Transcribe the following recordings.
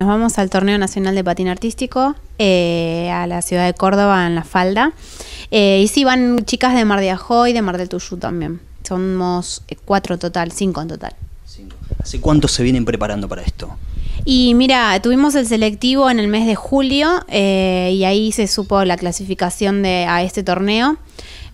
Nos vamos al Torneo Nacional de Patín Artístico, eh, a la ciudad de Córdoba, en La Falda. Eh, y sí, van chicas de Mar de Ajó y de Mar del Tuyú también. Somos eh, cuatro total, cinco en total. ¿Hace cuánto se vienen preparando para esto? Y mira, tuvimos el selectivo en el mes de julio y ahí se supo la clasificación de, a este torneo.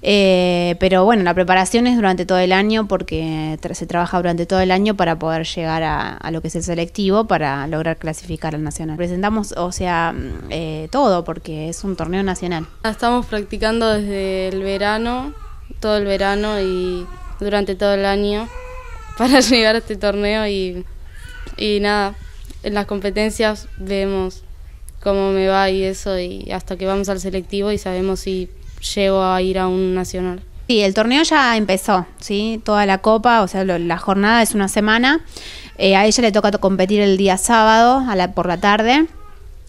Eh, pero bueno, la preparación es durante todo el año porque se trabaja durante todo el año para poder llegar a, lo que es el selectivo para lograr clasificar al nacional. Presentamos, o sea, mm, eh, todo porque es un torneo nacional. Ah, estamos practicando desde el verano, todo el verano y durante todo el año para llegar a este torneo y, y nada, en las competencias vemos cómo me va y eso y hasta que vamos al selectivo y sabemos si llego a ir a un nacional. Sí, el torneo ya empezó, ¿sí? Toda la copa, o sea, la jornada es una semana. Eh, a ella le toca competir el día sábado a la, por la tarde.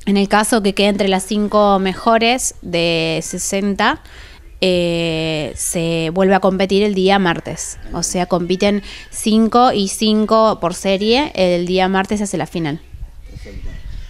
En el caso que quede entre las cinco mejores de 60, eh, se vuelve a competir el día martes. O sea, compiten cinco y cinco por serie. El día martes hacia la final.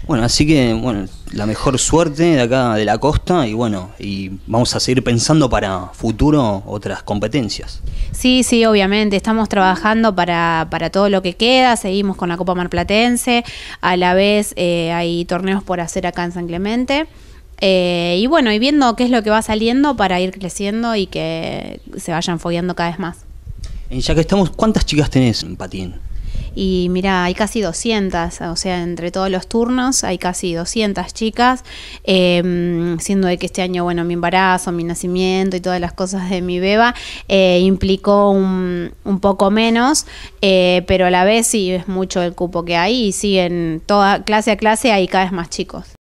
Bueno, así que bueno, la mejor suerte de acá de la costa y bueno, y vamos a seguir pensando para futuro otras competencias. Sí, sí, obviamente, estamos trabajando para, para todo lo que queda, seguimos con la Copa Marplatense, a la vez eh, hay torneos por hacer acá en San Clemente. Eh, y bueno, y viendo qué es lo que va saliendo para ir creciendo y que se vayan fogueando cada vez más. Y eh, ya que estamos, ¿cuántas chicas tenés en patín? Y mira, hay casi 200, o sea, entre todos los turnos hay casi 200 chicas, em, siendo de que este año, bueno, mi embarazo, mi nacimiento y todas las cosas de mi beba eh, implicó un, un, poco menos, eh, pero a la vez sí es mucho el cupo que hay y siguen toda clase a clase hay cada vez más chicos.